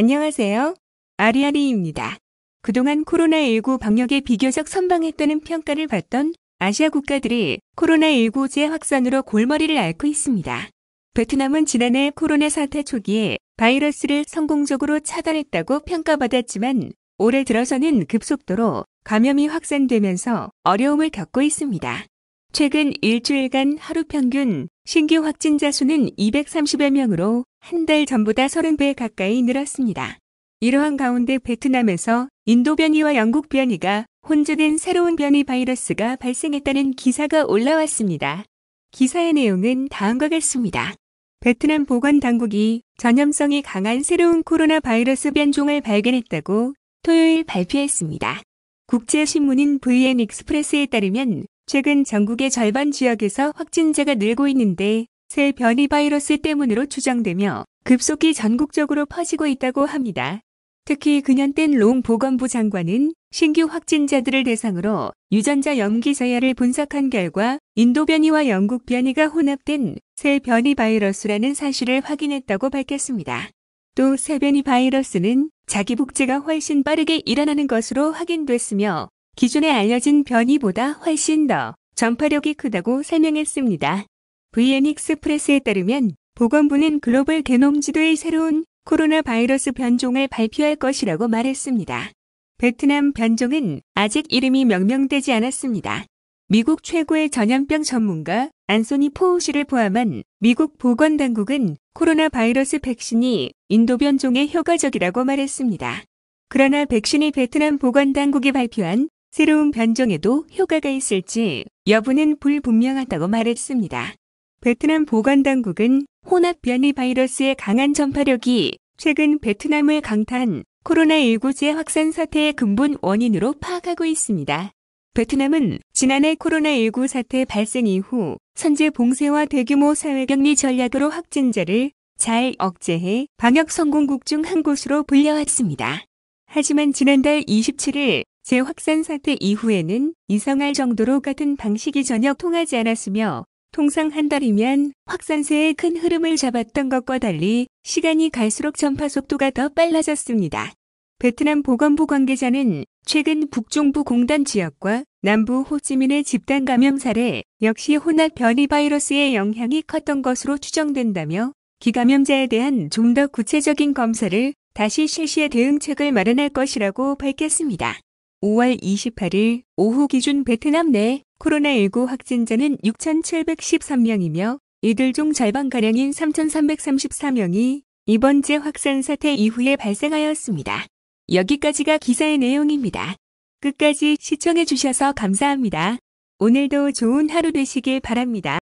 안녕하세요. 아리아리입니다. 그동안 코로나19 방역에 비교적 선방했다는 평가를 받던 아시아 국가들이 코로나19 재확산으로 골머리를 앓고 있습니다. 베트남은 지난해 코로나 사태 초기에 바이러스를 성공적으로 차단했다고 평가받았지만 올해 들어서는 급속도로 감염이 확산되면서 어려움을 겪고 있습니다. 최근 일주일간 하루 평균 신규 확진자 수는 230여 명으로 한 달 전보다 30배 가까이 늘었습니다. 이러한 가운데 베트남에서 인도 변이와 영국 변이가 혼재된 새로운 변이 바이러스가 발생했다는 기사가 올라왔습니다. 기사의 내용은 다음과 같습니다. 베트남 보건 당국이 전염성이 강한 새로운 코로나 바이러스 변종을 발견했다고 토요일 발표했습니다. 국제신문인 VN 익스프레스에 따르면 최근 전국의 절반 지역에서 확진자가 늘고 있는데 새 변이 바이러스 때문으로 추정되며 급속히 전국적으로 퍼지고 있다고 합니다. 특히 근현된 롱 보건부 장관은 신규 확진자들을 대상으로 유전자 염기 서열을 분석한 결과 인도 변이와 영국 변이가 혼합된 새 변이 바이러스라는 사실을 확인했다고 밝혔습니다. 또 새 변이 바이러스는 자기 복제가 훨씬 빠르게 일어나는 것으로 확인됐으며 기존에 알려진 변이보다 훨씬 더 전파력이 크다고 설명했습니다. VN 익스프레스에 따르면 보건부는 글로벌 게놈 지도의 새로운 코로나 바이러스 변종을 발표할 것이라고 말했습니다. 베트남 변종은 아직 이름이 명명되지 않았습니다. 미국 최고의 전염병 전문가 안소니 포우 시를 포함한 미국 보건당국은 코로나 바이러스 백신이 인도 변종에 효과적이라고 말했습니다. 그러나 백신이 베트남 보건당국이 발표한 새로운 변종에도 효과가 있을지 여부는 불분명하다고 말했습니다. 베트남 보건당국은 혼합 변이 바이러스의 강한 전파력이 최근 베트남을 강타한 코로나19 재확산 사태의 근본 원인으로 파악하고 있습니다. 베트남은 지난해 코로나19 사태 발생 이후 선제 봉쇄와 대규모 사회격리 전략으로 확진자를 잘 억제해 방역 성공국 중 한 곳으로 불려왔습니다. 하지만 지난달 27일 재확산 사태 이후에는 이상할 정도로 같은 방식이 전혀 통하지 않았으며 통상 한 달이면 확산세의 큰 흐름을 잡았던 것과 달리 시간이 갈수록 전파 속도가 더 빨라졌습니다. 베트남 보건부 관계자는 최근 북중부 공단 지역과 남부 호찌민의 집단 감염 사례 역시 혼합 변이 바이러스의 영향이 컸던 것으로 추정된다며 기감염자에 대한 좀 더 구체적인 검사를 다시 실시해 대응책을 마련할 것이라고 밝혔습니다. 5월 28일 오후 기준 베트남 내 코로나19 확진자는 6,713명이며 이들 중 절반가량인 3,334명이 이번 주 확산 사태 이후에 발생하였습니다. 여기까지가 기사의 내용입니다. 끝까지 시청해주셔서 감사합니다. 오늘도 좋은 하루 되시길 바랍니다.